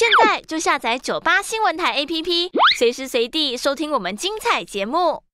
现在就下载九八新闻台 APP，随时随地收听我们精彩节目。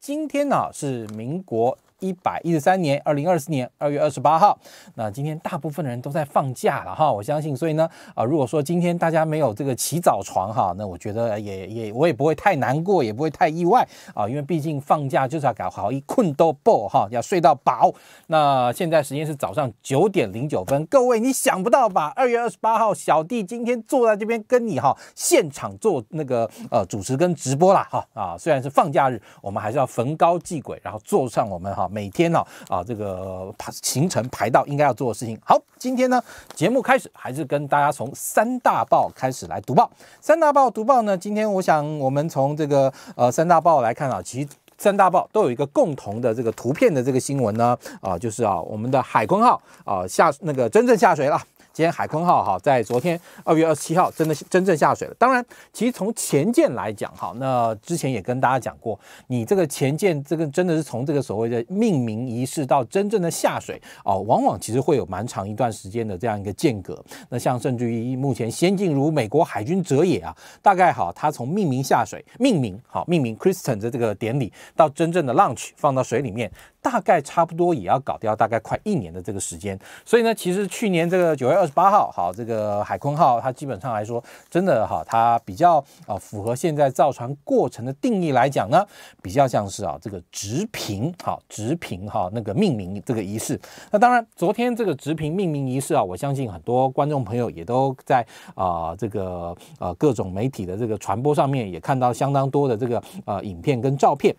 今天呢是民国。一百一十三年二零二四年二月二十八号，那今天大部分的人都在放假了哈，我相信，所以呢，啊，如果说今天大家没有这个起早床哈，那我觉得也也我也不会太难过，也不会太意外啊，因为毕竟放假就是要搞好一困都饱哈，要睡到饱。那现在时间是早上九点零九分，各位你想不到吧？二月二十八号，小弟今天坐在这边跟你哈现场做那个呃主持跟直播啦哈啊，虽然是放假日，我们还是要逢高祭鬼，然后坐上我们哈。每天呢啊，这个排行程排到应该要做的事情。好，今天呢节目开始，还是跟大家从三大报开始来读报。三大报读报呢，今天我想我们从这个呃三大报来看啊，其实三大报都有一个共同的这个图片的这个新闻呢啊，就是啊我们的海鲲号啊下那个真正下水了。今天海坤号哈，在昨天二月二十七号，真的真正下水了。当然，其实从前舰来讲哈，那之前也跟大家讲过，你这个前舰这个真的是从这个所谓的命名仪式到真正的下水哦，往往其实会有蛮长一段时间的这样一个间隔。那像甚至于目前先进如美国海军哲也啊，大概哈，它从命名下水、命名好、命名 Christian 的这个典礼到真正的 launch 放到水里面。大概差不多也要搞掉大概快一年的这个时间，所以呢，其实去年这个九月二十八号，好，这个海鲲号它基本上来说，真的哈，它比较啊符合现在造船过程的定义来讲呢，比较像是啊这个直平，好直平哈那个命名这个仪式。那当然，昨天这个直平命名仪式啊，我相信很多观众朋友也都在啊这个呃各种媒体的这个传播上面也看到相当多的这个呃影片跟照片。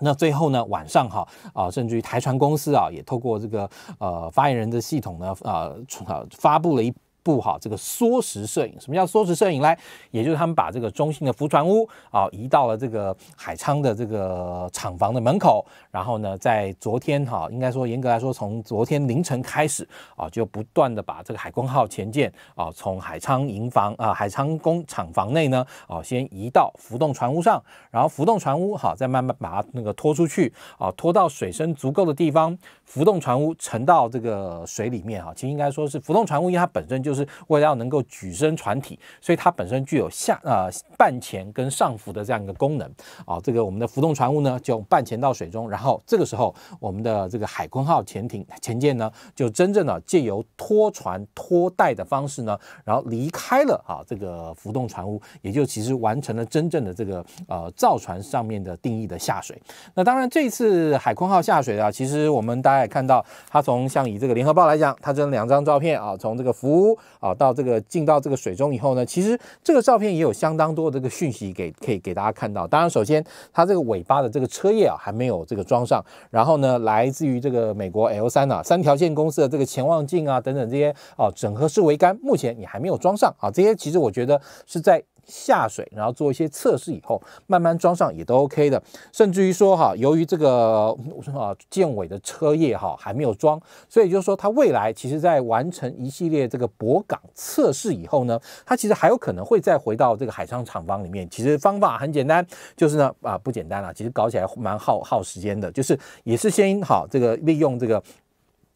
那最后呢？晚上哈啊，甚至于台船公司啊，也透过这个呃发言人的系统呢啊啊，发布了一。布好这个缩时摄影，什么叫缩时摄影呢？也就是他们把这个中兴的浮船坞啊移到了这个海昌的这个厂房的门口，然后呢，在昨天哈，应该说严格来说，从昨天凌晨开始啊，就不断的把这个海工号前舰啊从海昌营房啊海昌工厂房内呢啊先移到浮动船坞上，然后浮动船坞哈再慢慢把它那个拖出去啊，拖到水深足够的地方，浮动船坞沉到这个水里面哈。其实应该说是浮动船坞，因为它本身就。就是为了要能够举升船体，所以它本身具有下呃半潜跟上浮的这样一个功能啊。这个我们的浮动船坞呢，就半潜到水中，然后这个时候我们的这个海鲲号潜艇、潜舰呢，就真正的借由拖船拖带的方式呢，然后离开了啊这个浮动船坞，也就其实完成了真正的这个呃造船上面的定义的下水。那当然这次海鲲号下水啊，其实我们大家也看到，它从像以这个联合报来讲，它这两张照片啊，从这个浮。啊，到这个进到这个水中以后呢，其实这个照片也有相当多的这个讯息给可以给大家看到。当然，首先它这个尾巴的这个车叶啊还没有这个装上，然后呢，来自于这个美国 L 三呐三条线公司的这个潜望镜啊等等这些哦，整合式桅杆目前也还没有装上啊，这些其实我觉得是在。下水，然后做一些测试以后，慢慢装上也都 OK 的。甚至于说哈，由于这个我说啊，建委的车叶哈还没有装，所以就是说它未来其实，在完成一系列这个驳港测试以后呢，它其实还有可能会再回到这个海上厂房里面。其实方法很简单，就是呢啊不简单了，其实搞起来蛮耗耗时间的，就是也是先好这个利用这个。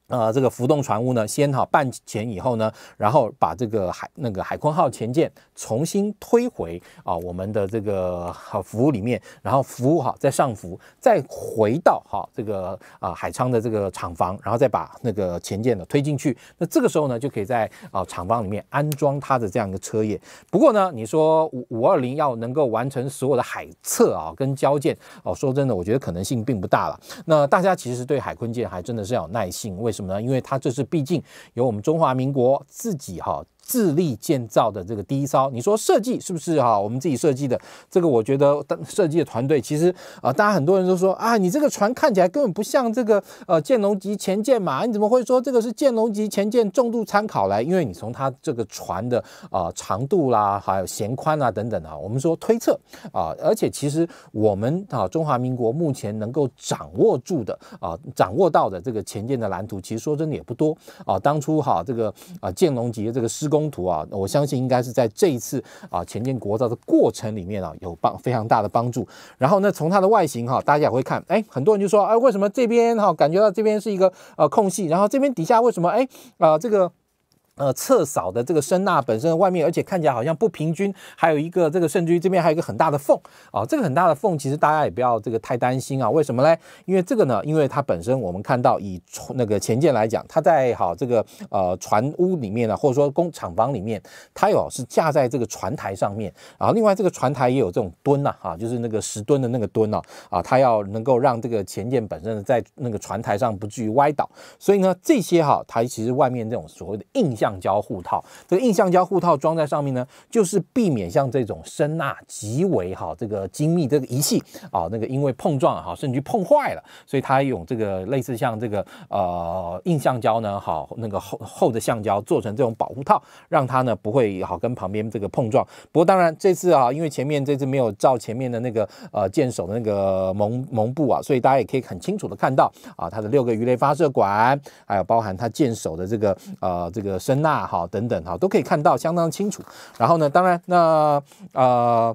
呃，这个浮动船坞呢，先哈办潜以后呢，然后把这个海那个海鲲号前舰重新推回啊我们的这个服务里面，然后服务哈再上浮，再回到哈这个啊海昌的这个厂房，然后再把那个前舰呢推进去。那这个时候呢，就可以在啊厂房里面安装它的这样一个车叶。不过呢，你说五五二零要能够完成所有的海测啊跟交建哦，说真的，我觉得可能性并不大了。那大家其实对海鲲舰还真的是要有耐心，为。什么呢？因为它这是毕竟有我们中华民国自己哈。自力建造的这个低烧，你说设计是不是哈？我们自己设计的这个，我觉得设计的团队其实啊，大家很多人都说啊，你这个船看起来根本不像这个呃建龙级前舰嘛？你怎么会说这个是建龙级前舰重度参考来？因为你从它这个船的啊长度啦，还有舷宽啊等等啊，我们说推测啊，而且其实我们啊中华民国目前能够掌握住的啊掌握到的这个前舰的蓝图，其实说真的也不多啊。当初哈这个啊建龙级的这个施工。冲突啊，我相信应该是在这一次啊前进国造的过程里面啊，有帮非常大的帮助。然后呢，从它的外形哈，大家也会看，哎，很多人就说，哎，为什么这边哈感觉到这边是一个呃空隙，然后这边底下为什么哎啊这个。呃，侧扫的这个声呐本身外面，而且看起来好像不平均，还有一个这个甚至于这边还有一个很大的缝啊。这个很大的缝，其实大家也不要这个太担心啊。为什么呢？因为这个呢，因为它本身我们看到以那个前舰来讲，它在好这个呃船坞里面呢，或者说工厂房里面，它有是架在这个船台上面啊。另外这个船台也有这种墩呐啊，就是那个石墩的那个墩呐啊，它要能够让这个前舰本身在那个船台上不至于歪倒。所以呢，这些哈，它其实外面这种所谓的印象。橡胶护套，这个硬橡胶护套装在上面呢，就是避免像这种声呐极为哈这个精密这个仪器啊，那个因为碰撞哈，甚至于碰坏了，所以它用这个类似像这个呃硬橡胶呢，好那个厚厚的橡胶做成这种保护套，让它呢不会好跟旁边这个碰撞。不过当然这次啊，因为前面这次没有照前面的那个呃舰首的那个蒙蒙布啊，所以大家也可以很清楚的看到啊，它的六个鱼雷发射管，还有包含它舰首的这个呃这个声。那好，等等哈，都可以看到相当清楚。然后呢，当然那呃，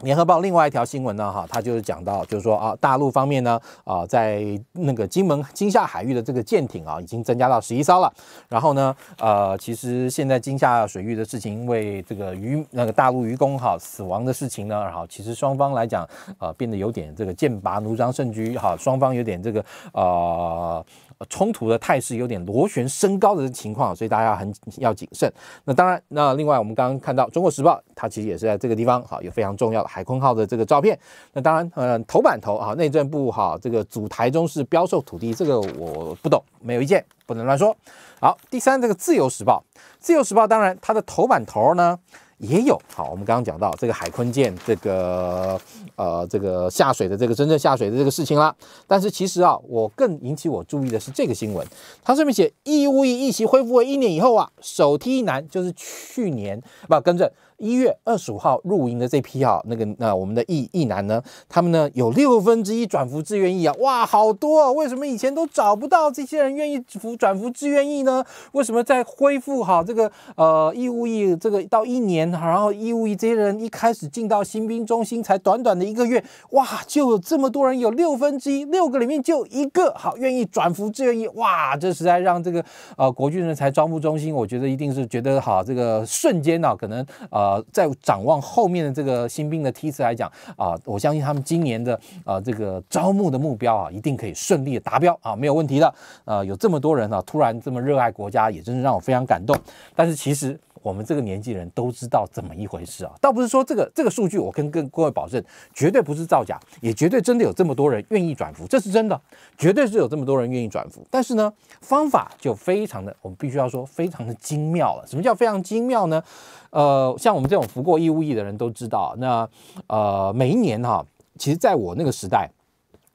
《联合报》另外一条新闻呢，哈，它就是讲到，就是说啊，大陆方面呢，啊，在那个金门金厦海域的这个舰艇啊，已经增加到十一艘了。然后呢，呃，其实现在金厦水域的事情，因为这个渔那个大陆渔工哈死亡的事情呢，然后其实双方来讲，呃，变得有点这个剑拔弩张甚局哈，双方有点这个啊。冲突的态势有点螺旋升高的情况，所以大家很要谨慎。那当然，那另外我们刚刚看到《中国时报》，它其实也是在这个地方哈，有非常重要的“海空号”的这个照片。那当然，呃，头版头啊，内政部哈，这个组台中市标售土地，这个我不懂，没有意见，不能乱说。好，第三这个《自由时报》，《自由时报》当然它的头版头呢。也有好，我们刚刚讲到这个海坤舰，这个呃，这个下水的这个真正下水的这个事情啦。但是其实啊，我更引起我注意的是这个新闻，它上面写，义乌疫情恢复为一年以后啊，首梯男就是去年不跟着。一月二十五号入营的这批啊，那个那我们的义义男呢，他们呢有六分之一转服志愿役啊，哇，好多啊！为什么以前都找不到这些人愿意服转服志愿役呢？为什么在恢复好这个呃义务役这个到一年，然后义务役这些人一开始进到新兵中心才短短的一个月，哇，就有这么多人有六分之一，六个里面就一个好愿意转服志愿役，哇，这实在让这个呃国军人才招募中心，我觉得一定是觉得好这个瞬间呢，可能啊。在展望后面的这个新兵的梯次来讲啊，我相信他们今年的啊这个招募的目标啊，一定可以顺利的达标啊，没有问题的。呃，有这么多人啊，突然这么热爱国家，也真是让我非常感动。但是其实。我们这个年纪人都知道怎么一回事啊，倒不是说这个这个数据，我跟跟各位保证，绝对不是造假，也绝对真的有这么多人愿意转服，这是真的，绝对是有这么多人愿意转服。但是呢，方法就非常的，我们必须要说非常的精妙了。什么叫非常精妙呢？呃，像我们这种服过义务役的人都知道，那呃，每一年哈，其实在我那个时代。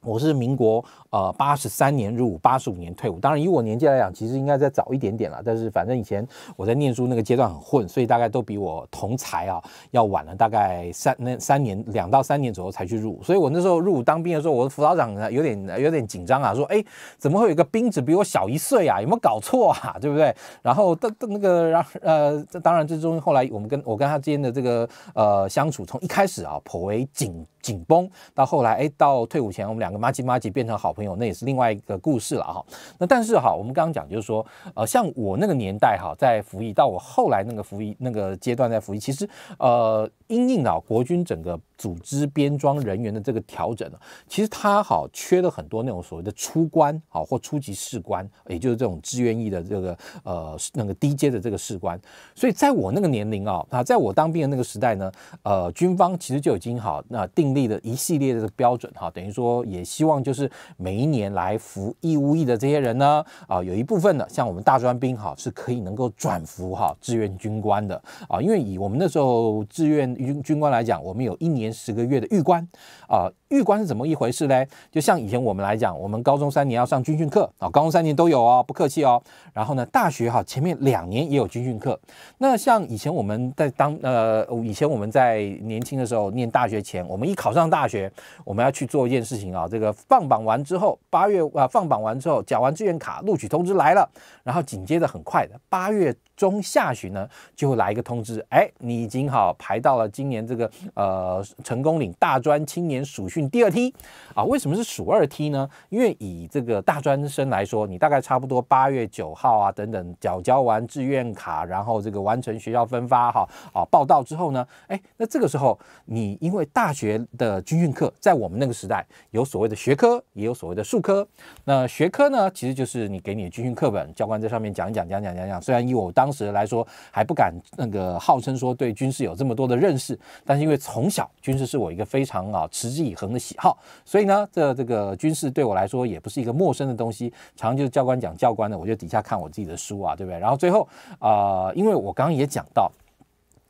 我是民国呃八十三年入伍，八十五年退伍。当然，以我年纪来讲，其实应该再早一点点了。但是反正以前我在念书那个阶段很混，所以大概都比我同才啊要晚了大概三那三年两到三年左右才去入伍。所以我那时候入伍当兵的时候，我的辅导长有点有点紧张啊，说哎怎么会有一个兵只比我小一岁啊？有没有搞错啊？对不对？然后的的那个然呃，这当然这中后来我们跟我跟他之间的这个呃相处从一开始啊颇为紧。紧绷到后来，哎，到退伍前，我们两个麻吉麻吉变成好朋友，那也是另外一个故事了哈。那但是哈，我们刚刚讲就是说，呃，像我那个年代哈，在服役到我后来那个服役那个阶段在服役，其实呃，因应了国军整个组织编装人员的这个调整呢，其实他好缺了很多那种所谓的初官好或初级士官，也就是这种志愿役的这个呃那个低阶的这个士官。所以在我那个年龄啊，那在我当兵的那个时代呢，呃，军方其实就已经好那定。立的一系列的标准哈，等于说也希望就是每一年来服义务役的这些人呢啊，有一部分的像我们大专兵哈是可以能够转服哈志愿军官的啊，因为以我们那时候志愿军军官来讲，我们有一年十个月的预官啊，预官是怎么一回事嘞？就像以前我们来讲，我们高中三年要上军训课啊，高中三年都有哦，不客气哦。然后呢，大学哈前面两年也有军训课。那像以前我们在当呃以前我们在年轻的时候念大学前，我们一。考上大学，我们要去做一件事情啊！这个放榜完之后，八月啊放榜完之后，缴完志愿卡，录取通知来了，然后紧接着很快的，八月中下旬呢就会来一个通知，哎，你已经好排到了今年这个呃成功岭大专青年暑训第二梯啊？为什么是暑二梯呢？因为以这个大专生来说，你大概差不多八月九号啊等等缴交完志愿卡，然后这个完成学校分发哈啊报道之后呢，哎，那这个时候你因为大学。的军训课，在我们那个时代，有所谓的学科，也有所谓的术科。那学科呢，其实就是你给你的军训课本，教官在上面讲一讲，讲讲讲讲。虽然以我当时来说，还不敢那个号称说对军事有这么多的认识，但是因为从小军事是我一个非常啊持之以恒的喜好，所以呢，这这个军事对我来说也不是一个陌生的东西。常就是教官讲教官的，我就底下看我自己的书啊，对不对？然后最后啊，因为我刚刚也讲到。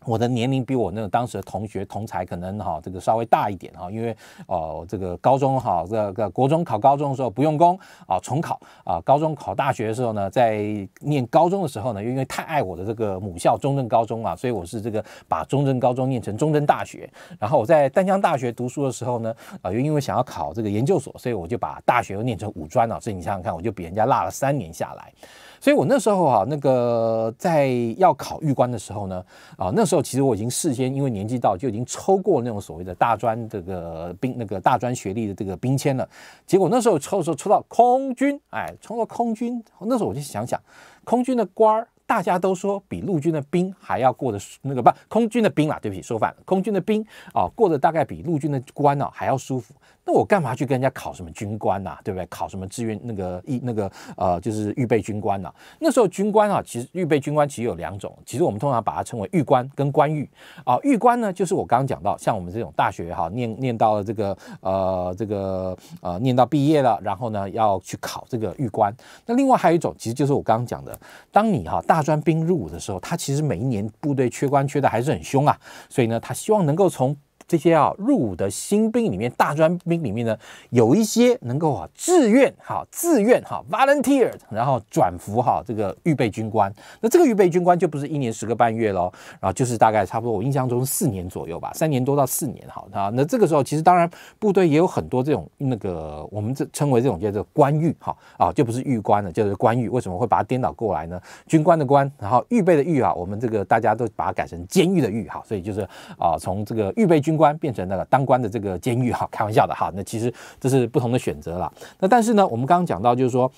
我的年龄比我那个当时的同学同才可能哈这个稍微大一点哈，因为哦这个高中哈，这个国中考高中的时候不用功啊重考啊，高中考大学的时候呢，在念高中的时候呢，又因为太爱我的这个母校中正高中啊，所以我是这个把中正高中念成中正大学，然后我在丹江大学读书的时候呢，啊又因为想要考这个研究所，所以我就把大学又念成五专啊，所以你想想看，我就比人家落了三年下来，所以我那时候哈那个在要考预官的时候呢，啊那。时候其实我已经事先因为年纪到就已经抽过那种所谓的大专这个兵那个大专学历的这个兵签了，结果那时候抽的时候抽到空军，哎，抽到空军，那时候我就想想，空军的官儿大家都说比陆军的兵还要过得那个不空军的兵啦，对不起，说反了，空军的兵啊过得大概比陆军的官啊还要舒服。那我干嘛去跟人家考什么军官呐，对不对？考什么志愿那个一那个呃，就是预备军官呐。那时候军官啊，其实预备军官其实有两种，其实我们通常把它称为预官跟官预啊。预官呢，就是我刚刚讲到，像我们这种大学哈，念念到了这个呃这个呃，念到毕业了，然后呢要去考这个预官。那另外还有一种，其实就是我刚刚讲的，当你哈大专兵入伍的时候，他其实每一年部队缺官缺的还是很凶啊，所以呢，他希望能够从。这些啊入伍的新兵里面，大专兵里面呢，有一些能够啊自愿哈，自愿哈 volunteer，然后转服哈这个预备军官。那这个预备军官就不是一年十个半月喽，然后就是大概差不多，我印象中四年左右吧，三年多到四年哈。那那这个时候其实当然部队也有很多这种那个我们这称为这种叫做官狱哈啊，就不是狱官了，就是官狱。为什么会把它颠倒过来呢？军官的官，然后预备的预啊，我们这个大家都把它改成监狱的狱哈，所以就是啊从这个预备军。官变成那个当官的这个监狱哈，开玩笑的哈。那其实这是不同的选择了。那但是呢，我们刚刚讲到就是说，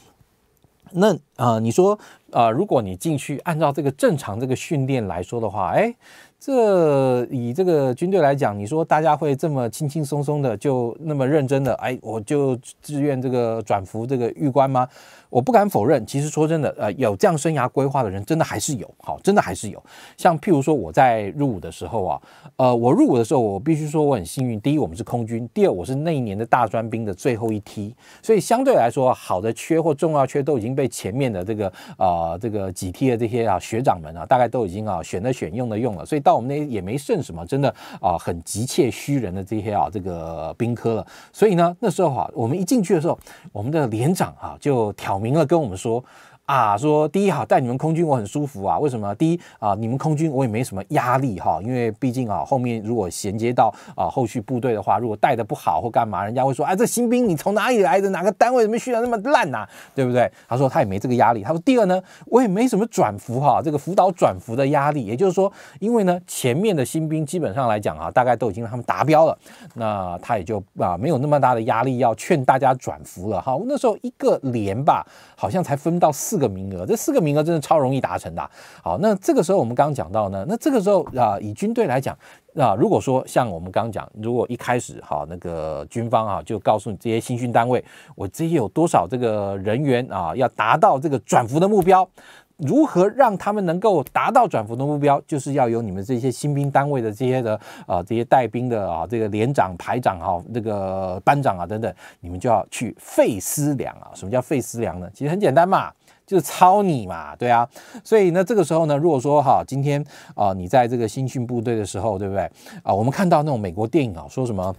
那呃，你说啊，如果你进去按照这个正常这个训练来说的话，哎，这以这个军队来讲，你说大家会这么轻轻松松的就那么认真的，哎，我就自愿这个转服这个狱官吗？我不敢否认，其实说真的，呃，有这样生涯规划的人，真的还是有，好，真的还是有。像譬如说我在入伍的时候啊，呃，我入伍的时候，我必须说我很幸运。第一，我们是空军；第二，我是那一年的大专兵的最后一梯，所以相对来说，好的缺或重要缺都已经被前面的这个啊，这个几梯的这些啊学长们啊，大概都已经啊选的选用的用了，所以到我们那也没剩什么，真的啊很急切需人的这些啊这个兵科了。所以呢，那时候哈，我们一进去的时候，我们的连长啊就挑。明了跟我们说。啊，说第一哈带你们空军我很舒服啊，为什么？第一啊，你们空军我也没什么压力哈，因为毕竟啊后面如果衔接到啊后续部队的话，如果带的不好或干嘛，人家会说啊这新兵你从哪里来的？哪个单位怎么训练那么烂呐？对不对？他说他也没这个压力。他说第二呢，我也没什么转服哈，这个辅导转服的压力。也就是说，因为呢前面的新兵基本上来讲啊，大概都已经让他们达标了，那他也就啊没有那么大的压力要劝大家转服了哈。我那时候一个连吧，好像才分到四。个名额，这四个名额真的超容易达成的。好，那这个时候我们刚刚讲到呢，那这个时候啊，以军队来讲啊，如果说像我们刚刚讲，如果一开始哈，那个军方啊就告诉你这些新训单位，我这些有多少这个人员啊，要达到这个转服的目标，如何让他们能够达到转服的目标，就是要有你们这些新兵单位的这些的啊，这些带兵的啊，这个连长、排长啊，那个班长啊等等，你们就要去费思量啊。什么叫费思量呢？其实很简单嘛。就是操你嘛，对啊，所以呢，这个时候呢，如果说哈，今天啊，你在这个新训部队的时候，对不对啊？我们看到那种美国电影啊，说什么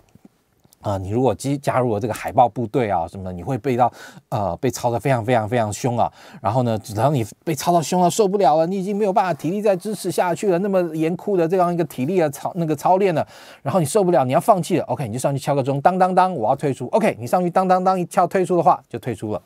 啊？你如果加加入了这个海豹部队啊什么的，你会被到呃被操得非常非常非常凶啊。然后呢，只要你被操到凶了，受不了了，你已经没有办法体力再支持下去了，那么严酷的这样一个体力啊操那个操练了，然后你受不了，你要放弃了。OK，你就上去敲个钟，当当当，我要退出。OK，你上去当当当一敲退出的话，就退出了。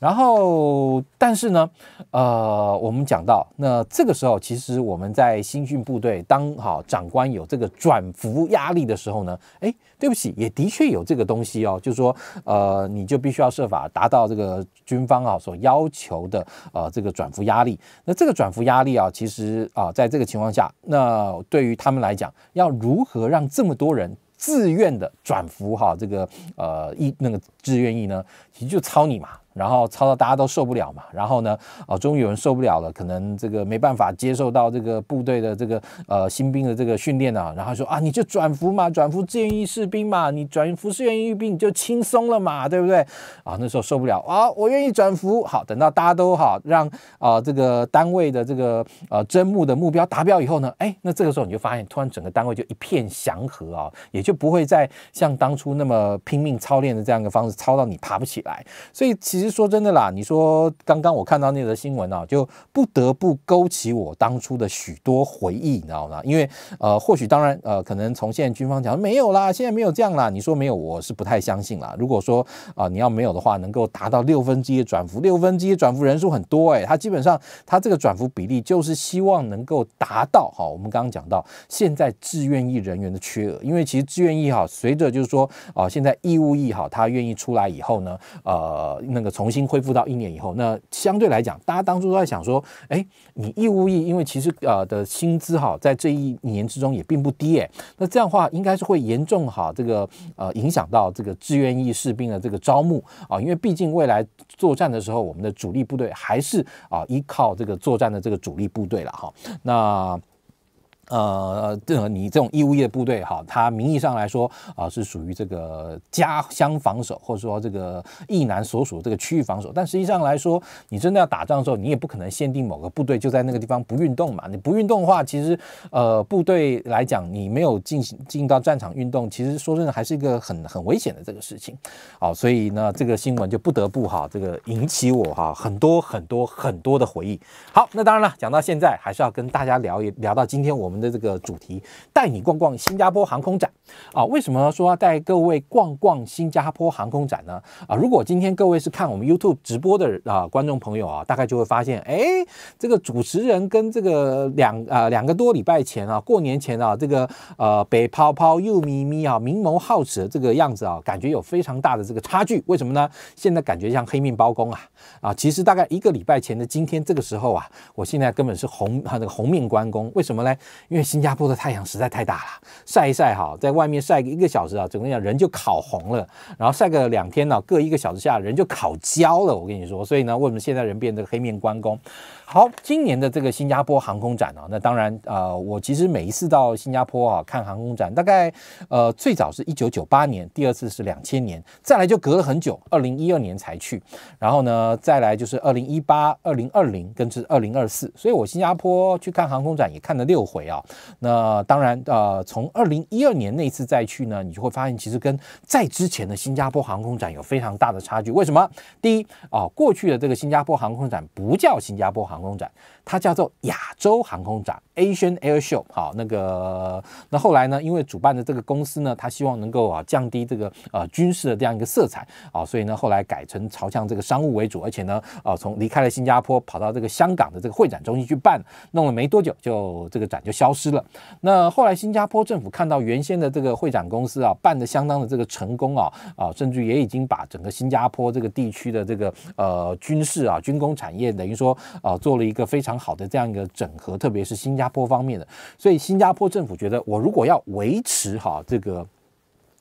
然后，但是呢，呃，我们讲到那这个时候，其实我们在新训部队当好长官有这个转服压力的时候呢，哎，对不起，也的确有这个东西哦，就是说，呃，你就必须要设法达到这个军方啊所要求的呃这个转服压力。那这个转服压力啊，其实啊，在这个情况下，那对于他们来讲，要如何让这么多人自愿的转服哈这个呃一那个志愿意呢？其实就操你妈！然后操到大家都受不了嘛，然后呢，啊，终于有人受不了了，可能这个没办法接受到这个部队的这个呃新兵的这个训练了，然后说啊，你就转服嘛，转服志愿役士兵嘛，你转服志愿役兵你就轻松了嘛，对不对？啊，那时候受不了啊，我愿意转服。好，等到大家都好，让啊这个单位的这个呃征募的目标达标以后呢，哎，那这个时候你就发现，突然整个单位就一片祥和啊，也就不会再像当初那么拼命操练的这样一个方式，操到你爬不起来。所以其实。说真的啦，你说刚刚我看到那则新闻呢，就不得不勾起我当初的许多回忆，你知道吗？因为呃，或许当然呃，可能从现在军方讲没有啦，现在没有这样啦。你说没有，我是不太相信啦。如果说啊，你要没有的话，能够达到六分之一转服，六分之一转服人数很多哎，他基本上他这个转服比例就是希望能够达到哈。我们刚刚讲到现在，志愿役人员的缺额，因为其实志愿役哈，随着就是说啊，现在义务役哈，他愿意出来以后呢，呃，那个。重新恢复到一年以后，那相对来讲，大家当初都在想说，哎，你义务役，因为其实呃的薪资哈，在这一年之中也并不低哎，那这样的话应该是会严重哈这个呃影响到这个志愿役士兵的这个招募啊，因为毕竟未来作战的时候，我们的主力部队还是啊依靠这个作战的这个主力部队了哈，那。呃，这你这种义务业部队哈，他名义上来说啊是属于这个家乡防守，或者说这个义南所属这个区域防守，但实际上来说，你真的要打仗的时候，你也不可能限定某个部队就在那个地方不运动嘛。你不运动的话，其实呃部队来讲，你没有进行进到战场运动，其实说真的还是一个很很危险的这个事情。好，所以呢这个新闻就不得不哈这个引起我哈很多很多很多的回忆。好，那当然了，讲到现在还是要跟大家聊一聊到今天我们。的这个主题，带你逛逛新加坡航空展啊？为什么说带各位逛逛新加坡航空展呢？啊，如果今天各位是看我们 YouTube 直播的啊，观众朋友啊，大概就会发现，哎，这个主持人跟这个两啊两个多礼拜前啊，过年前啊，这个呃，北泡泡又咪咪啊，明眸皓齿的这个样子啊，感觉有非常大的这个差距。为什么呢？现在感觉像黑面包工啊啊！其实大概一个礼拜前的今天这个时候啊，我现在根本是红啊那个红面关公，为什么呢？因为新加坡的太阳实在太大了，晒一晒哈，在外面晒一个小时啊，整个人就烤红了；然后晒个两天呢，各一个小时下人就烤焦了。我跟你说，所以呢，为什么现在人变个黑面关公？好，今年的这个新加坡航空展啊，那当然呃，我其实每一次到新加坡啊看航空展，大概呃最早是一九九八年，第二次是两千年，再来就隔了很久，二零一二年才去，然后呢再来就是二零一八、二零二零跟至二零二四，所以我新加坡去看航空展也看了六回啊。那当然，呃，从二零一二年那次再去呢，你就会发现，其实跟在之前的新加坡航空展有非常大的差距。为什么？第一，啊，过去的这个新加坡航空展不叫新加坡航空展，它叫做亚洲航空展。Asian Air Show，好，那个，那后来呢？因为主办的这个公司呢，他希望能够啊降低这个呃军事的这样一个色彩啊，所以呢，后来改成朝向这个商务为主，而且呢，啊从离开了新加坡，跑到这个香港的这个会展中心去办，弄了没多久，就这个展就消失了。那后来新加坡政府看到原先的这个会展公司啊办的相当的这个成功啊啊，甚至也已经把整个新加坡这个地区的这个呃军事啊军工产业等于说啊做了一个非常好的这样一个整合，特别是新加。坡方面的，所以新加坡政府觉得，我如果要维持哈这个。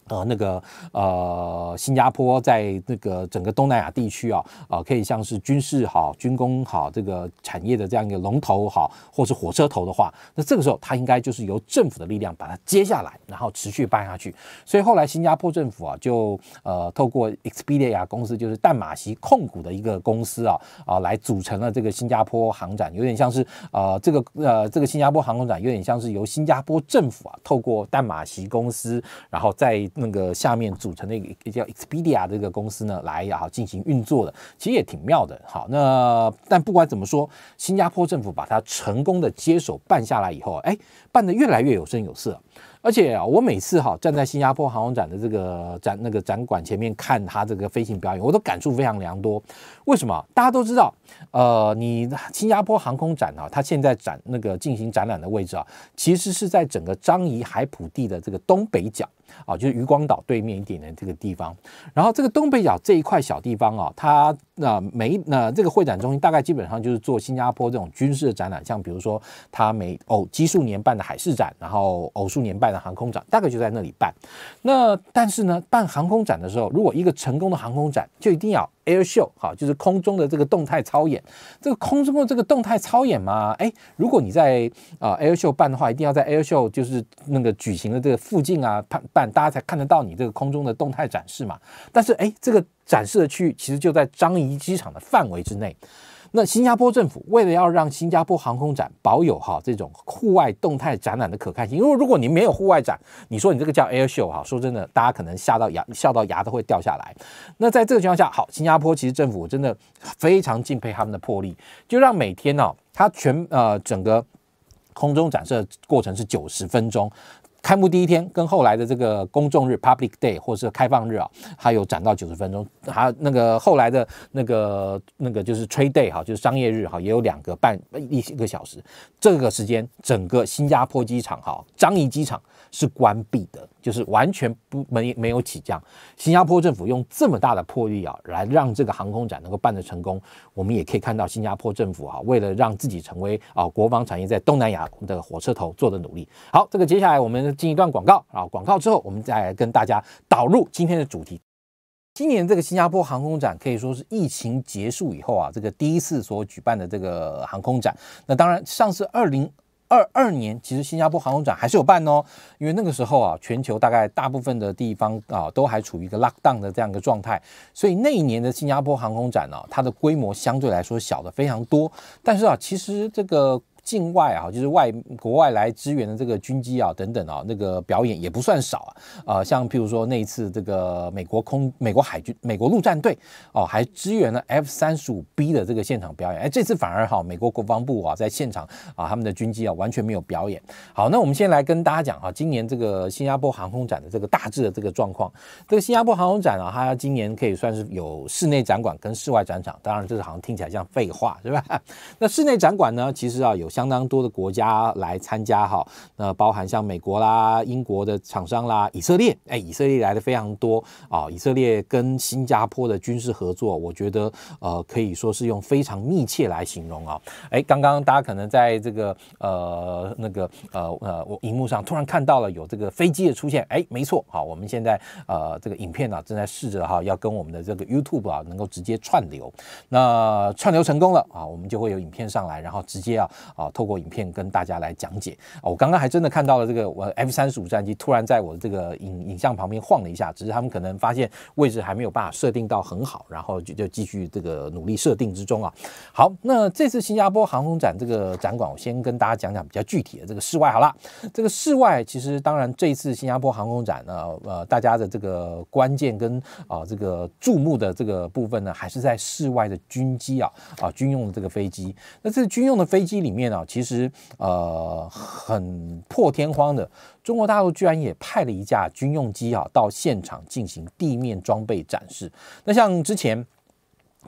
呃，那个呃，新加坡在那个整个东南亚地区啊，啊，可以像是军事好、军工好这个产业的这样一个龙头好，或是火车头的话，那这个时候它应该就是由政府的力量把它接下来，然后持续办下去。所以后来新加坡政府啊，就呃，透过 Expedia 公司，就是淡马锡控股的一个公司啊啊，来组成了这个新加坡航展，有点像是呃，这个呃，这个新加坡航空展有点像是由新加坡政府啊，透过淡马锡公司，然后在那个下面组成的一个叫 Expedia 这个公司呢，来然后进行运作的，其实也挺妙的。好，那但不管怎么说，新加坡政府把它成功的接手办下来以后，哎，办的越来越有声有色。而且我每次哈站在新加坡航空展的这个展那个展馆前面看它这个飞行表演，我都感触非常良多。为什么？大家都知道，呃，你新加坡航空展啊，它现在展那个进行展览的位置啊，其实是在整个樟宜海普地的这个东北角。啊，就是渔光岛对面一点的这个地方，然后这个东北角这一块小地方啊，它那每那这个会展中心大概基本上就是做新加坡这种军事的展览，像比如说它每偶奇数年办的海事展，然后偶数年办的航空展，大概就在那里办。那但是呢，办航空展的时候，如果一个成功的航空展，就一定要。air show，好，就是空中的这个动态操演，这个空中的这个动态操演嘛，哎，如果你在啊 air show 办的话，一定要在 air show 就是那个举行的这个附近啊办，大家才看得到你这个空中的动态展示嘛。但是哎，这个展示的区域其实就在樟宜机场的范围之内。那新加坡政府为了要让新加坡航空展保有哈这种户外动态展览的可看性，因为如果你没有户外展，你说你这个叫 Air Show 哈，说真的，大家可能吓到牙，笑到牙都会掉下来。那在这个情况下，好，新加坡其实政府真的非常敬佩他们的魄力，就让每天哦，它全呃整个空中展示过程是九十分钟。开幕第一天跟后来的这个公众日 （public day） 或是开放日啊，还有展到九十分钟，还有那个后来的那个那个就是 trade day 哈，就是商业日哈，也有两个半一一个小时。这个时间，整个新加坡机场哈，樟宜机场。是关闭的，就是完全不没没有起降。新加坡政府用这么大的魄力啊，来让这个航空展能够办得成功，我们也可以看到新加坡政府啊，为了让自己成为啊国防产业在东南亚的火车头做的努力。好，这个接下来我们进一段广告啊，广告之后我们再来跟大家导入今天的主题。今年这个新加坡航空展可以说是疫情结束以后啊，这个第一次所举办的这个航空展。那当然，上次二零。二二年其实新加坡航空展还是有办哦，因为那个时候啊，全球大概大部分的地方啊都还处于一个 lockdown 的这样一个状态，所以那一年的新加坡航空展呢，它的规模相对来说小的非常多。但是啊，其实这个。境外啊，就是外国外来支援的这个军机啊，等等啊，那个表演也不算少啊。呃，像譬如说那一次，这个美国空、美国海军、美国陆战队哦，还支援了 F 三十五 B 的这个现场表演。哎，这次反而哈，美国国防部啊，在现场啊，他们的军机啊，完全没有表演。好，那我们先来跟大家讲啊，今年这个新加坡航空展的这个大致的这个状况。这个新加坡航空展啊，它今年可以算是有室内展馆跟室外展场。当然，这是好像听起来像废话是吧？那室内展馆呢，其实啊有。相当多的国家来参加哈，那包含像美国啦、英国的厂商啦、以色列，哎，以色列来的非常多啊。以色列跟新加坡的军事合作，我觉得呃可以说是用非常密切来形容啊。哎，刚刚大家可能在这个呃那个呃呃我荧幕上突然看到了有这个飞机的出现，哎，没错，好，我们现在呃这个影片呢正在试着哈要跟我们的这个 YouTube 啊能够直接串流，那串流成功了啊，我们就会有影片上来，然后直接啊啊。透过影片跟大家来讲解啊。我刚刚还真的看到了这个，我 F 三十五战机突然在我的这个影影像旁边晃了一下，只是他们可能发现位置还没有办法设定到很好，然后就就继续这个努力设定之中啊。好，那这次新加坡航空展这个展馆，我先跟大家讲讲比较具体的这个室外好了。这个室外其实当然这一次新加坡航空展呢，呃，大家的这个关键跟啊这个注目的这个部分呢，还是在室外的军机啊啊军用的这个飞机。那这军用的飞机里面。其实，呃，很破天荒的，中国大陆居然也派了一架军用机啊到现场进行地面装备展示。那像之前。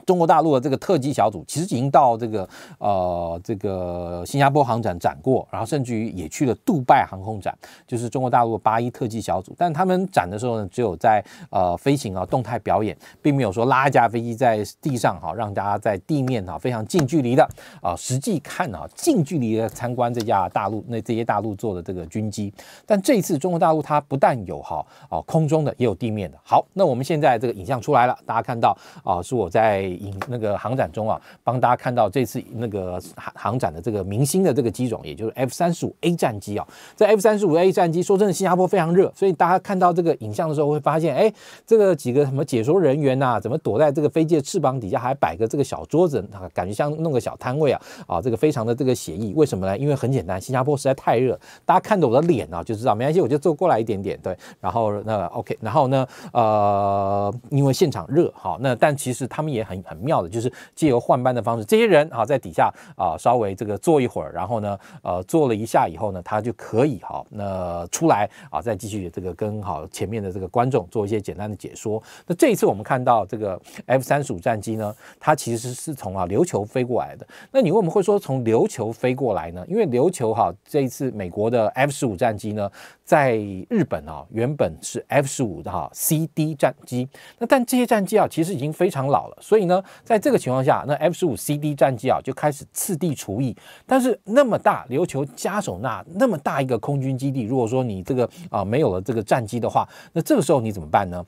中国大陆的这个特技小组其实已经到这个呃这个新加坡航展展过，然后甚至于也去了杜拜航空展，就是中国大陆八一特技小组。但他们展的时候呢，只有在呃飞行啊动态表演，并没有说拉一架飞机在地上哈，让大家在地面哈非常近距离的啊实际看啊近距离的参观这架大陆那这些大陆做的这个军机。但这一次中国大陆它不但有哈啊空中的也有地面的。好，那我们现在这个影像出来了，大家看到啊是我在。影那个航展中啊，帮大家看到这次那个航航展的这个明星的这个机种，也就是 F 三十五 A 战机啊。在 F 三十五 A 战机，说真的，新加坡非常热，所以大家看到这个影像的时候，会发现，哎，这个几个什么解说人员呐，怎么躲在这个飞机的翅膀底下，还摆个这个小桌子啊？感觉像弄个小摊位啊！啊，这个非常的这个写意。为什么呢？因为很简单，新加坡实在太热，大家看着我的脸啊，就知道没关系，我就坐过来一点点，对。然后那 OK，然后呢，呃，因为现场热，好，那但其实他们也很。很妙的，就是借由换班的方式，这些人啊，在底下啊稍微这个坐一会儿，然后呢，呃，坐了一下以后呢，他就可以哈，那出来啊，再继续这个跟好前面的这个观众做一些简单的解说。那这一次我们看到这个 F 三十五战机呢，它其实是从啊琉球飞过来的。那你为什么会说从琉球飞过来呢？因为琉球哈，这一次美国的 F 十五战机呢。在日本啊，原本是 F 十五的哈 C D 战机，那但这些战机啊，其实已经非常老了，所以呢，在这个情况下，那 F 十五 C D 战机啊就开始次第除役。但是那么大琉球加手纳那么大一个空军基地，如果说你这个啊没有了这个战机的话，那这个时候你怎么办呢？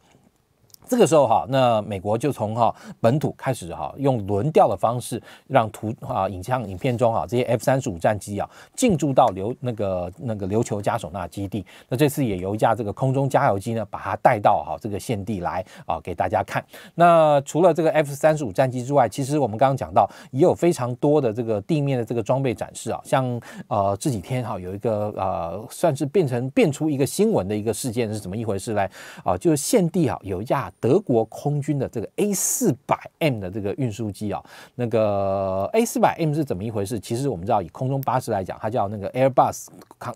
这个时候哈，那美国就从哈本土开始哈，用轮调的方式让图啊影像、影片中哈这些 F 三十五战机啊进驻到琉那个那个琉球加索纳基地。那这次也由一架这个空中加油机呢，把它带到哈这个现地来啊，给大家看。那除了这个 F 三十五战机之外，其实我们刚刚讲到也有非常多的这个地面的这个装备展示啊，像呃这几天哈有一个呃算是变成变出一个新闻的一个事件是怎么一回事呢？啊？就是现地啊有一架。德国空军的这个 A 四百 M 的这个运输机啊，那个 A 四百 M 是怎么一回事？其实我们知道，以空中巴士来讲，它叫那个 Airbus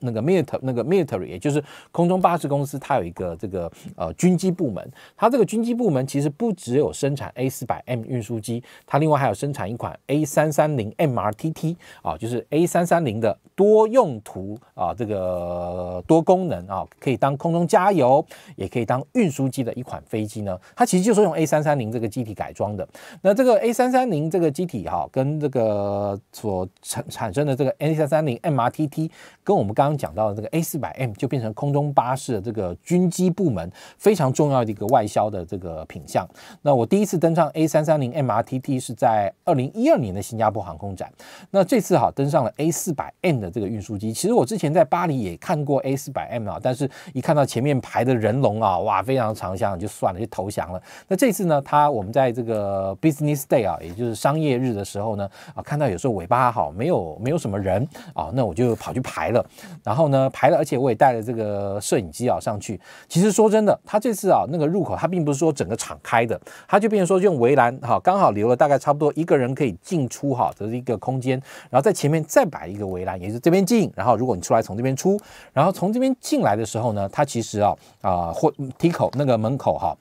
那个 Military，那个 Military，也就是空中巴士公司，它有一个这个呃军机部门。它这个军机部门其实不只有生产 A 四百 M 运输机，它另外还有生产一款 A 三三零 MRTT 啊，就是 A 三三零的多用途啊这个多功能啊，可以当空中加油，也可以当运输机的一款飞机。它其实就是用 A 三三零这个机体改装的。那这个 A 三三零这个机体哈，跟这个所产产生的这个 A 三三零 MR TT，跟我们刚刚讲到的这个 A 四百 M，就变成空中巴士的这个军机部门非常重要的一个外销的这个品项。那我第一次登上 A 三三零 MR TT 是在二零一二年的新加坡航空展。那这次哈登上了 A 四百 M 的这个运输机，其实我之前在巴黎也看过 A 四百 M 啊，但是一看到前面排的人龙啊，哇，非常长，想想就算了，就。投降了。那这次呢？他我们在这个 Business Day 啊，也就是商业日的时候呢，啊，看到有时候尾巴还好，没有没有什么人啊，那我就跑去排了。然后呢，排了，而且我也带了这个摄影机啊上去。其实说真的，他这次啊，那个入口他并不是说整个敞开的，他就变成说用围栏哈，刚好留了大概差不多一个人可以进出哈，这是一个空间。然后在前面再摆一个围栏，也就是这边进。然后如果你出来从这边出，然后从这边进来的时候呢，他其实啊啊，或入口那个门口哈。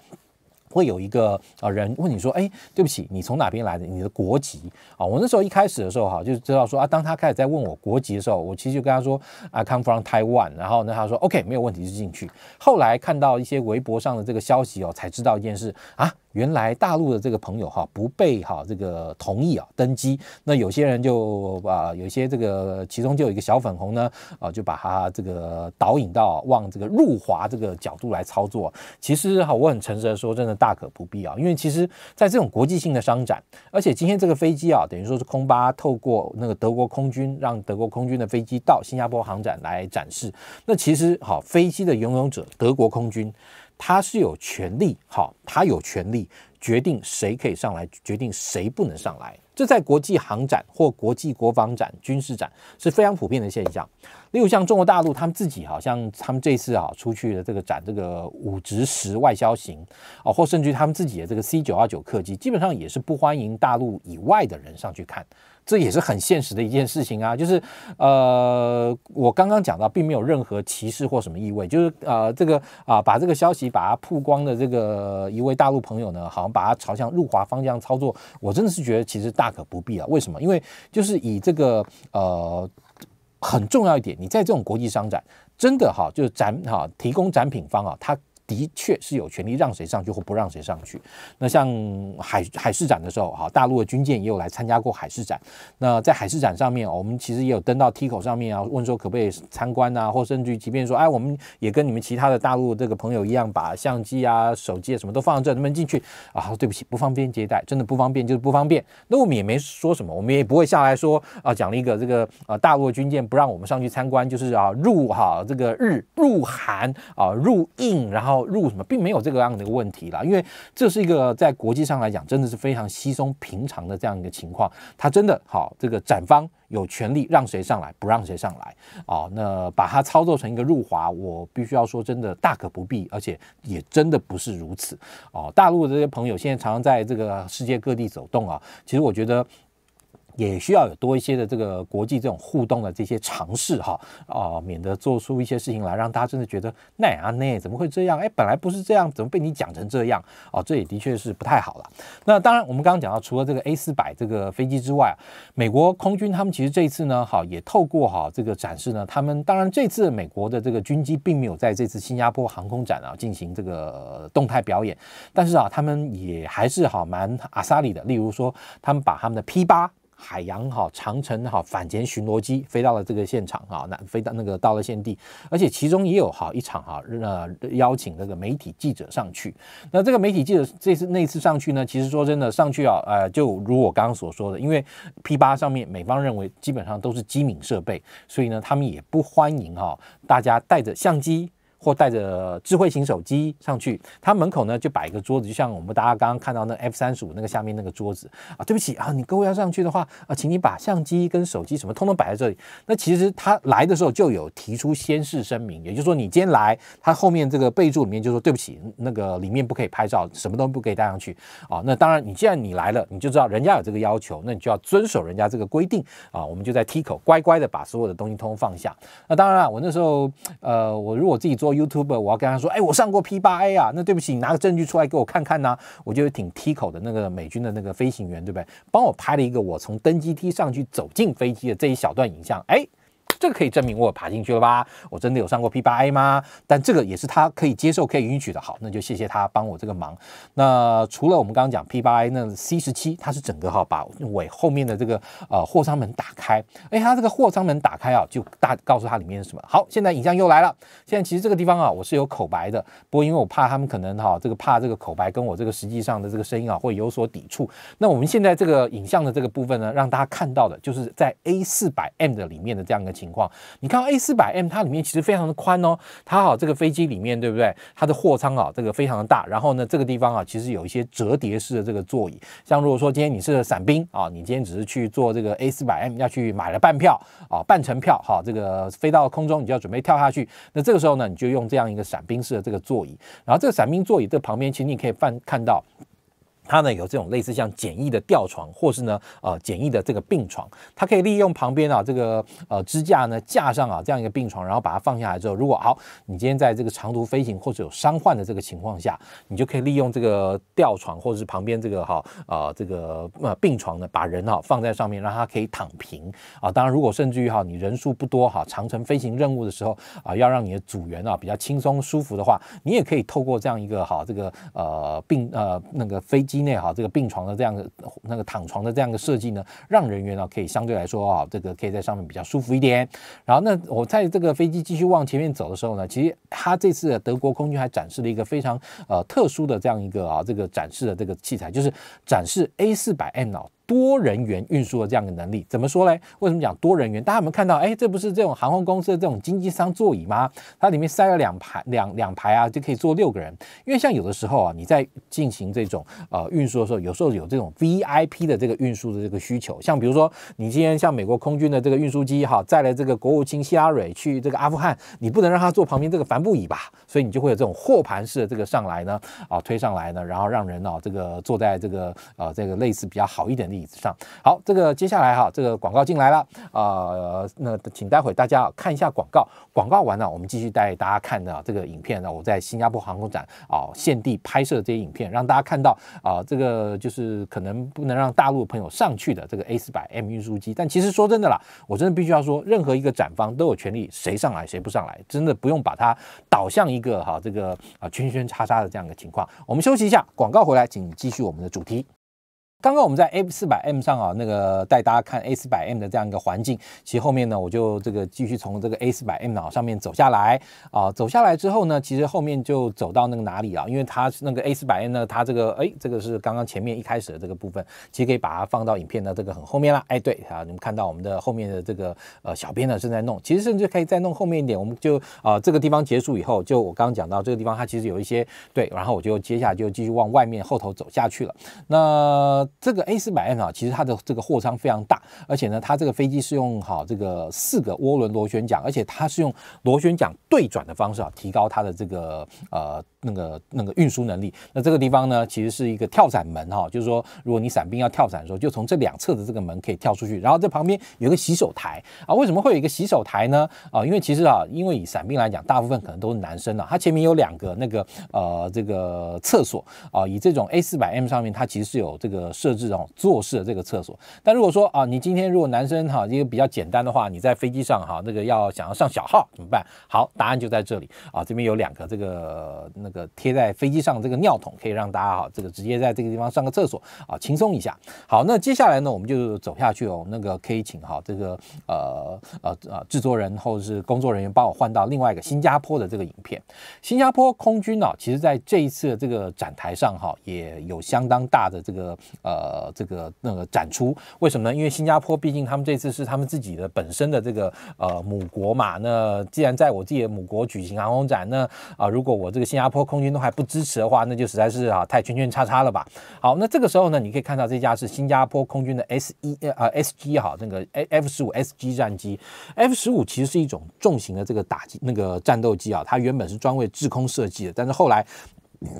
会有一个啊人问你说，哎，对不起，你从哪边来的？你的国籍啊？我那时候一开始的时候哈，就知道说啊，当他开始在问我国籍的时候，我其实就跟他说啊，come from Taiwan。然后呢，他说 OK，没有问题就进去。后来看到一些微博上的这个消息哦，才知道一件事啊，原来大陆的这个朋友哈不被哈这个同意啊登机。那有些人就把有些这个其中就有一个小粉红呢啊，就把他这个导引到往这个入华这个角度来操作。其实哈，我很诚实的说，真的大。大可不必啊，因为其实在这种国际性的商展，而且今天这个飞机啊，等于说是空巴透过那个德国空军，让德国空军的飞机到新加坡航展来展示。那其实好，飞机的拥有者德国空军，他是有权利，好，他有权利决定谁可以上来，决定谁不能上来。这在国际航展或国际国防展、军事展是非常普遍的现象。例如，像中国大陆他们自己，好像他们这次啊出去的这个展，这个武直十外销型啊，或甚至于他们自己的这个 C 九二九客机，基本上也是不欢迎大陆以外的人上去看。这也是很现实的一件事情啊，就是，呃，我刚刚讲到，并没有任何歧视或什么意味，就是呃，这个啊，把这个消息把它曝光的这个一位大陆朋友呢，好像把它朝向入华方向操作，我真的是觉得其实大可不必啊。为什么？因为就是以这个呃，很重要一点，你在这种国际商展，真的哈，就是展哈，提供展品方啊，他。的确是有权利让谁上，去或不让谁上去。那像海海事展的时候，哈，大陆的军舰也有来参加过海事展。那在海事展上面，我们其实也有登到梯口上面啊，问说可不可以参观呐，或甚至于，即便说，哎，我们也跟你们其他的大陆这个朋友一样，把相机啊、手机啊什么都放在这，他们进去啊，对不起，不方便接待，真的不方便，就是不方便。那我们也没说什么，我们也不会下来说啊，讲了一个这个呃大陆的军舰不让我们上去参观，就是啊，入哈这个日、入韩啊、入印，然后。入什么并没有这个样的一个问题啦。因为这是一个在国际上来讲真的是非常稀松平常的这样一个情况，它真的好这个展方有权利让谁上来不让谁上来啊，那把它操作成一个入华，我必须要说真的大可不必，而且也真的不是如此啊。大陆的这些朋友现在常常在这个世界各地走动啊，其实我觉得。也需要有多一些的这个国际这种互动的这些尝试哈啊，免得做出一些事情来让大家真的觉得奈阿奈怎么会这样？哎，本来不是这样，怎么被你讲成这样？哦，这也的确是不太好了。那当然，我们刚刚讲到，除了这个 A 四百这个飞机之外，美国空军他们其实这一次呢，哈，也透过哈这个展示呢，他们当然这次美国的这个军机并没有在这次新加坡航空展啊进行这个动态表演，但是啊，他们也还是哈蛮阿萨里的，例如说，他们把他们的 P 八。海洋哈，长城哈，反潜巡逻机飞到了这个现场啊，那飞到那个到了现地，而且其中也有好一场哈，呃，邀请那个媒体记者上去。那这个媒体记者这次那次上去呢，其实说真的上去啊，呃，就如我刚刚所说的，因为 P 八上面美方认为基本上都是机敏设备，所以呢，他们也不欢迎哈，大家带着相机。或带着智慧型手机上去，他门口呢就摆一个桌子，就像我们大家刚刚看到那 F 三十五那个下面那个桌子啊。对不起啊，你各位要上去的话啊，请你把相机跟手机什么通通摆在这里。那其实他来的时候就有提出先试声明，也就是说你今天来，他后面这个备注里面就说对不起，那个里面不可以拍照，什么都不可以带上去啊。那当然，你既然你来了，你就知道人家有这个要求，那你就要遵守人家这个规定啊。我们就在 T 口乖乖的把所有的东西通通放下。那当然了，我那时候呃，我如果自己做。y o u t u b e 我要跟他说，哎，我上过 P 八 A 啊，那对不起，你拿个证据出来给我看看呐。我就挺 T 口的那个美军的那个飞行员，对不对？帮我拍了一个我从登机梯上去走进飞机的这一小段影像，哎。这个可以证明我爬进去了吧？我真的有上过 P 八 A 吗？但这个也是他可以接受、可以允许的。好，那就谢谢他帮我这个忙。那除了我们刚刚讲 P 八 A，那 C 十七它是整个哈把尾后面的这个呃货舱门打开。哎，它这个货舱门打开啊，就大告诉它里面是什么。好，现在影像又来了。现在其实这个地方啊，我是有口白的，不过因为我怕他们可能哈这个怕这个口白跟我这个实际上的这个声音啊会有所抵触。那我们现在这个影像的这个部分呢，让大家看到的就是在 A 四百 M 的里面的这样一个情。情况，你看到 A 四百 M 它里面其实非常的宽哦，它好这个飞机里面对不对？它的货舱啊，这个非常的大。然后呢，这个地方啊，其实有一些折叠式的这个座椅。像如果说今天你是伞兵啊，你今天只是去坐这个 A 四百 M 要去买了半票啊，半程票哈，这个飞到空中你就要准备跳下去，那这个时候呢，你就用这样一个伞兵式的这个座椅。然后这个伞兵座椅这旁边，其实你可以看看到。它呢有这种类似像简易的吊床，或是呢呃简易的这个病床，它可以利用旁边啊这个呃支架呢架上啊这样一个病床，然后把它放下来之后，如果好，你今天在这个长途飞行或者有伤患的这个情况下，你就可以利用这个吊床或者是旁边这个哈呃这个呃病床呢把人哈放在上面，让他可以躺平啊。当然，如果甚至于哈你人数不多哈，长程飞行任务的时候啊，要让你的组员啊比较轻松舒服的话，你也可以透过这样一个哈，这个呃病呃那个飞机。内哈，这个病床的这样的那个躺床的这样的设计呢，让人员呢可以相对来说啊，这个可以在上面比较舒服一点。然后那我在这个飞机继续往前面走的时候呢，其实他这次德国空军还展示了一个非常呃特殊的这样一个啊这个展示的这个器材，就是展示 A 四百 N 哦多人员运输的这样的能力怎么说呢？为什么讲多人员？大家有没有看到？哎，这不是这种航空公司的这种经济舱座椅吗？它里面塞了两排两两排啊，就可以坐六个人。因为像有的时候啊，你在进行这种呃运输的时候，有时候有这种 V I P 的这个运输的这个需求。像比如说，你今天像美国空军的这个运输机哈，载了这个国务卿希拉蕊去这个阿富汗，你不能让他坐旁边这个帆布椅吧？所以你就会有这种货盘式的这个上来呢啊，推上来呢，然后让人啊这个坐在这个呃这个类似比较好一点的。椅子上，好，这个接下来哈，这个广告进来了，呃，那请待会大家看一下广告，广告完了，我们继续带大家看的这个影片，呢，我在新加坡航空展啊，现地拍摄这些影片，让大家看到啊，这个就是可能不能让大陆朋友上去的这个 A 四百 M 运输机，但其实说真的啦，我真的必须要说，任何一个展方都有权利，谁上来谁不上来，真的不用把它导向一个哈这个啊圈圈叉叉的这样一个情况，我们休息一下，广告回来，请继续我们的主题。刚刚我们在 A 四百 M 上啊，那个带大家看 A 四百 M 的这样一个环境。其实后面呢，我就这个继续从这个 A 四百 M 啊上面走下来啊，走下来之后呢，其实后面就走到那个哪里啊？因为它那个 A 四百 M 呢，它这个哎，这个是刚刚前面一开始的这个部分，其实可以把它放到影片的这个很后面啦。哎，对啊，你们看到我们的后面的这个呃小编呢正在弄，其实甚至可以再弄后面一点。我们就啊这个地方结束以后，就我刚刚讲到这个地方，它其实有一些对，然后我就接下来就继续往外面后头走下去了。那这个 A400M 啊，其实它的这个货舱非常大，而且呢，它这个飞机是用好这个四个涡轮螺旋桨，而且它是用螺旋桨对转的方式啊，提高它的这个呃那个那个运输能力。那这个地方呢，其实是一个跳伞门哈，就是说如果你伞兵要跳伞的时候，就从这两侧的这个门可以跳出去。然后这旁边有个洗手台啊，为什么会有一个洗手台呢？啊，因为其实啊，因为以伞兵来讲，大部分可能都是男生啊，它前面有两个那个呃这个厕所啊，以这种 A400M 上面它其实是有这个。设置哦，坐式的这个厕所。但如果说啊，你今天如果男生哈，一个比较简单的话，你在飞机上哈，那个要想要上小号怎么办？好，答案就在这里啊。这边有两个这个那个贴在飞机上这个尿桶，可以让大家哈，这个直接在这个地方上个厕所啊，轻松一下。好，那接下来呢，我们就走下去哦。那个可以请哈这个呃呃呃制作人或者是工作人员帮我换到另外一个新加坡的这个影片。新加坡空军呢，其实在这一次的这个展台上哈，也有相当大的这个。呃，这个那个展出，为什么呢？因为新加坡毕竟他们这次是他们自己的本身的这个呃母国嘛。那既然在我自己的母国举行航空展，那啊，如果我这个新加坡空军都还不支持的话，那就实在是啊太圈圈叉叉了吧。好，那这个时候呢，你可以看到这家是新加坡空军的 S 一呃 S G 哈，那个 F 十五 S G 战机，F 十五其实是一种重型的这个打击那个战斗机啊，它原本是专为制空设计的，但是后来。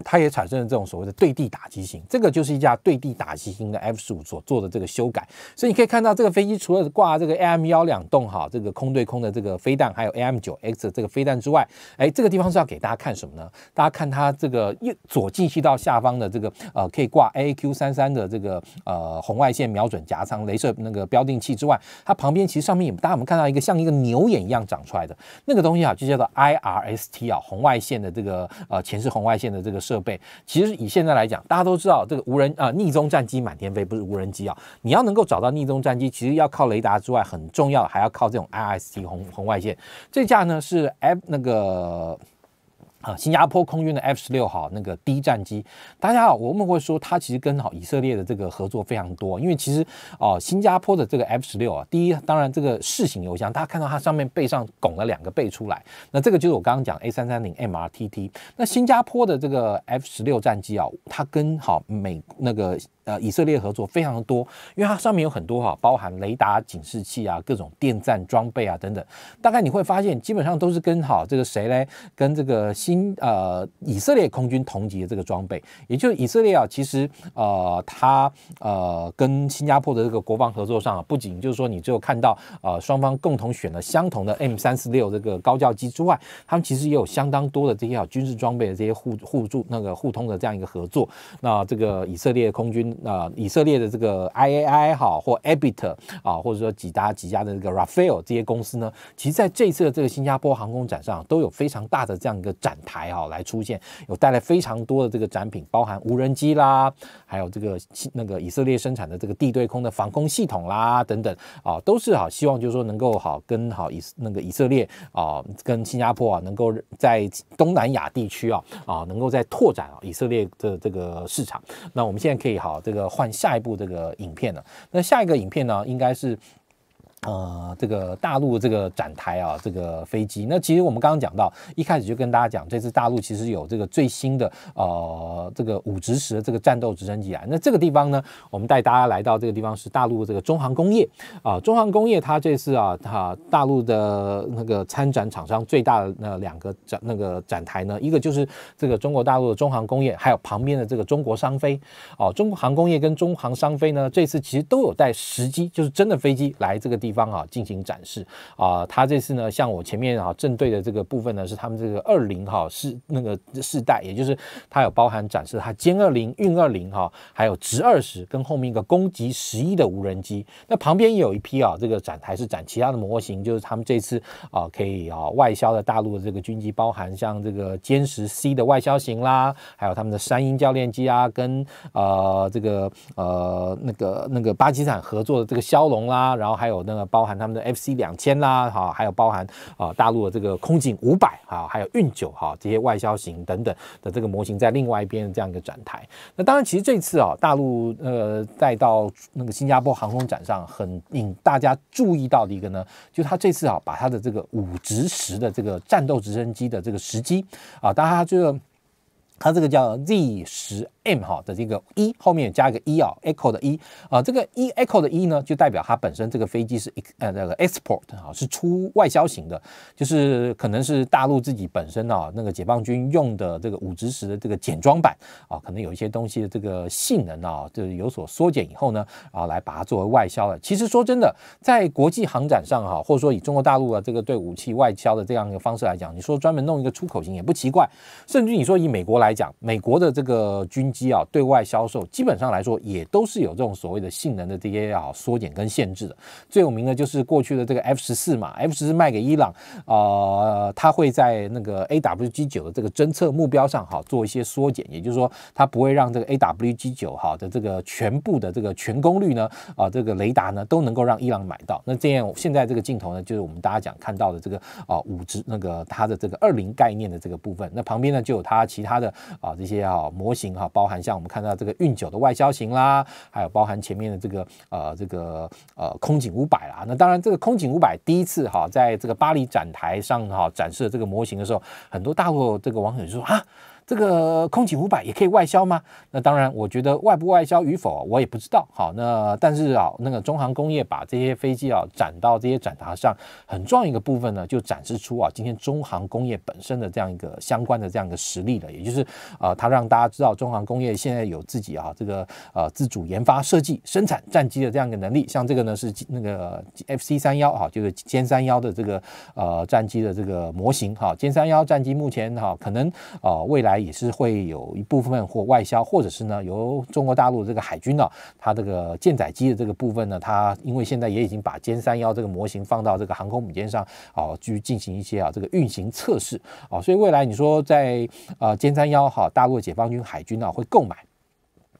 它也产生了这种所谓的对地打击型，这个就是一架对地打击型的 F 十五所做的这个修改。所以你可以看到，这个飞机除了挂这个 AM 幺两栋哈，这个空对空的这个飞弹，还有 AM 九 X 的这个飞弹之外，哎，这个地方是要给大家看什么呢？大家看它这个右左进气道下方的这个呃，可以挂 AQ 三三的这个呃红外线瞄准夹舱、镭射那个标定器之外，它旁边其实上面也，大家我们看到一个像一个牛眼一样长出来的那个东西啊，就叫做 IRST 啊，红外线的这个呃前视红外线的。这个设备其实以现在来讲，大家都知道这个无人啊逆踪战机满天飞，不是无人机啊。你要能够找到逆踪战机，其实要靠雷达之外，很重要还要靠这种 IRST 红红外线。这架呢是 F 那个。啊，新加坡空军的 F 十六号那个 D 战机，大家好，我们会说它其实跟好以色列的这个合作非常多，因为其实哦新加坡的这个 F 十六啊，第一，当然这个试型油箱，大家看到它上面背上拱了两个背出来，那这个就是我刚刚讲 A 三三零 MRTT，那新加坡的这个 F 十六战机啊，它跟好美那个。呃，以色列合作非常的多，因为它上面有很多哈，包含雷达警示器啊，各种电站装备啊等等。大概你会发现，基本上都是跟哈这个谁嘞，跟这个新呃以色列空军同级的这个装备。也就是以色列啊，其实呃它呃跟新加坡的这个国防合作上，啊，不仅就是说你只有看到呃双方共同选了相同的 M 三四六这个高教机之外，他们其实也有相当多的这些啊军事装备的这些互互助那个互通的这样一个合作。那这个以色列空军。那以色列的这个 IAI 哈或 Ebit 啊，或者说几大几家的这个 Rafael 这些公司呢，其实在这次的这个新加坡航空展上都有非常大的这样一个展台哈，来出现，有带来非常多的这个展品，包含无人机啦，还有这个那个以色列生产的这个地对空的防空系统啦等等啊，都是哈希望就是说能够好跟好以那个以色列啊跟新加坡啊能够在东南亚地区啊啊能够在拓展啊以色列的这个市场。那我们现在可以好。这个换下一部这个影片了，那下一个影片呢？应该是。呃，这个大陆的这个展台啊，这个飞机。那其实我们刚刚讲到，一开始就跟大家讲，这次大陆其实有这个最新的呃，这个武直十这个战斗直升机啊。那这个地方呢，我们带大家来到这个地方是大陆的这个中航工业啊。中航工业它这次啊，它大陆的那个参展厂商最大的那两个展那个展台呢，一个就是这个中国大陆的中航工业，还有旁边的这个中国商飞哦，中航工业跟中航商飞呢，这次其实都有带实机，就是真的飞机来这个地地方啊进行展示啊，他这次呢，像我前面啊正对的这个部分呢，是他们这个二零哈世那个世代，也就是它有包含展示它歼二零、运二零哈，还有直二十跟后面一个攻击十一的无人机。那旁边也有一批啊，这个展台是展其他的模型，就是他们这次啊可以啊外销的大陆的这个军机，包含像这个歼十 C 的外销型啦，还有他们的山鹰教练机啊，跟呃这个呃那个那个巴基斯坦合作的这个枭龙啦，然后还有那。呃，包含他们的 FC 两千啦，哈，还有包含啊大陆的这个空警五百哈，还有运九哈这些外销型等等的这个模型，在另外一边的这样一个展台。那当然，其实这次啊，大陆呃再到那个新加坡航空展上，很引大家注意到的一个呢，就他这次啊把他的这个武直十的这个战斗直升机的这个时机啊，大家这个。它这个叫 Z 十 M 哈的这个一后面加一个一啊，echo 的一啊，这个一 echo 的一呢，就代表它本身这个飞机是呃那个 export 啊，是出外销型的，就是可能是大陆自己本身啊那个解放军用的这个武直十的这个简装版啊，可能有一些东西的这个性能啊，就是有所缩减以后呢啊，来把它作为外销的。其实说真的，在国际航展上哈，或者说以中国大陆的这个对武器外销的这样一个方式来讲，你说专门弄一个出口型也不奇怪，甚至你说以美国来。来讲，美国的这个军机啊，对外销售基本上来说也都是有这种所谓的性能的这些啊缩减跟限制的。最有名的就是过去的这个 F 十四嘛，F 十四卖给伊朗啊，它会在那个 AWG 九的这个侦测目标上哈，做一些缩减，也就是说它不会让这个 AWG 九哈的这个全部的这个全功率呢啊这个雷达呢都能够让伊朗买到。那这样现在这个镜头呢，就是我们大家讲看到的这个啊五支那个它的这个二零概念的这个部分，那旁边呢就有它其他的。啊，这些啊模型哈，包含像我们看到这个运九的外销型啦，还有包含前面的这个呃这个呃空警五百啦。那当然，这个空警五百第一次哈在这个巴黎展台上哈展示这个模型的时候，很多大陆这个网友就说啊。这个空警五百也可以外销吗？那当然，我觉得外不外销与否，我也不知道。好，那但是啊，那个中航工业把这些飞机啊展到这些展台上，很重要一个部分呢，就展示出啊，今天中航工业本身的这样一个相关的这样一个实力了。也就是啊，它让大家知道中航工业现在有自己啊这个呃自主研发设计生产战机的这样一个能力。像这个呢是那个 FC 三幺啊，就是歼三幺的这个呃战机的这个模型哈。歼三幺战机目前哈可能啊未来。也是会有一部分或外销，或者是呢，由中国大陆这个海军呢，它这个舰载机的这个部分呢，它因为现在也已经把歼三幺这个模型放到这个航空母舰上啊，去进行一些啊这个运行测试啊，所以未来你说在呃歼三幺哈，大陆解放军海军呢会购买。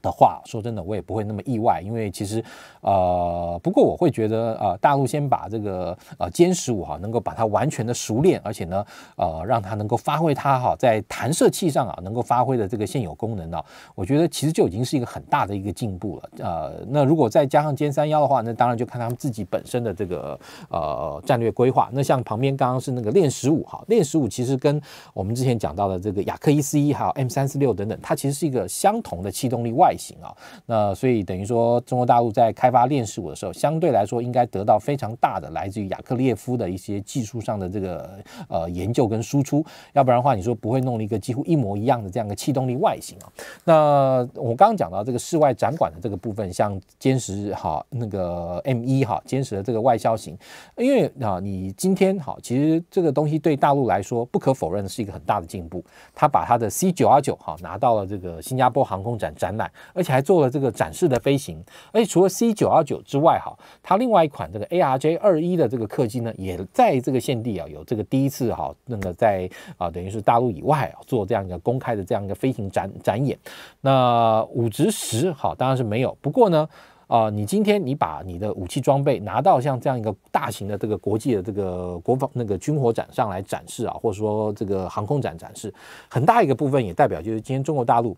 的话，说真的，我也不会那么意外，因为其实，呃，不过我会觉得，呃，大陆先把这个呃歼十五哈，能够把它完全的熟练，而且呢，呃，让它能够发挥它哈在弹射器上啊，能够发挥的这个现有功能呢，我觉得其实就已经是一个很大的一个进步了。呃，那如果再加上歼三幺的话，那当然就看他们自己本身的这个呃战略规划。那像旁边刚刚是那个链十五哈，链十五其实跟我们之前讲到的这个雅克一四一还有 M 三四六等等，它其实是一个相同的气动力外。型啊，那所以等于说，中国大陆在开发链式五的时候，相对来说应该得到非常大的来自于雅克列夫的一些技术上的这个呃研究跟输出，要不然的话，你说不会弄一个几乎一模一样的这样的气动力外形啊。那我刚刚讲到这个室外展馆的这个部分，像歼十哈那个 M 一哈歼十的这个外销型，因为啊你今天好，其实这个东西对大陆来说，不可否认的是一个很大的进步，他把他的 C 九二九哈拿到了这个新加坡航空展展览。而且还做了这个展示的飞行，而且除了 C 九幺九之外，哈，它另外一款这个 ARJ 二一的这个客机呢，也在这个现地啊，有这个第一次哈，那个在啊，等于是大陆以外啊、做这样一个公开的这样一个飞行展展演。那武直十，哈当然是没有。不过呢，啊，你今天你把你的武器装备拿到像这样一个大型的这个国际的这个国防那个军火展上来展示啊，或者说这个航空展展示，很大一个部分也代表就是今天中国大陆。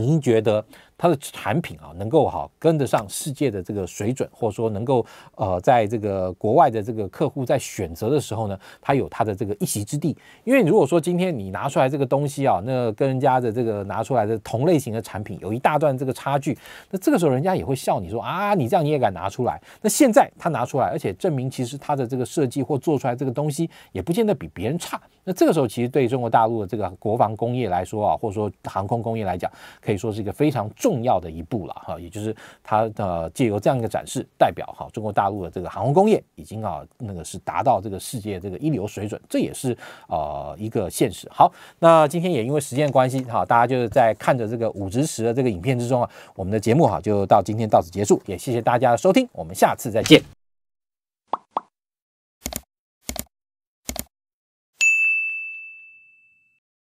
您觉得？它的产品啊，能够哈跟得上世界的这个水准，或者说能够呃，在这个国外的这个客户在选择的时候呢，它有它的这个一席之地。因为如果说今天你拿出来这个东西啊，那跟人家的这个拿出来的同类型的产品有一大段这个差距，那这个时候人家也会笑你说啊，你这样你也敢拿出来？那现在他拿出来，而且证明其实他的这个设计或做出来这个东西也不见得比别人差。那这个时候其实对中国大陆的这个国防工业来说啊，或者说航空工业来讲，可以说是一个非常。重要的一步了哈，也就是它呃借由这样一个展示，代表哈中国大陆的这个航空工业已经啊那个是达到这个世界这个一流水准，这也是呃一个现实。好，那今天也因为时间关系哈，大家就是在看着这个五直十的这个影片之中啊，我们的节目哈就到今天到此结束，也谢谢大家的收听，我们下次再见。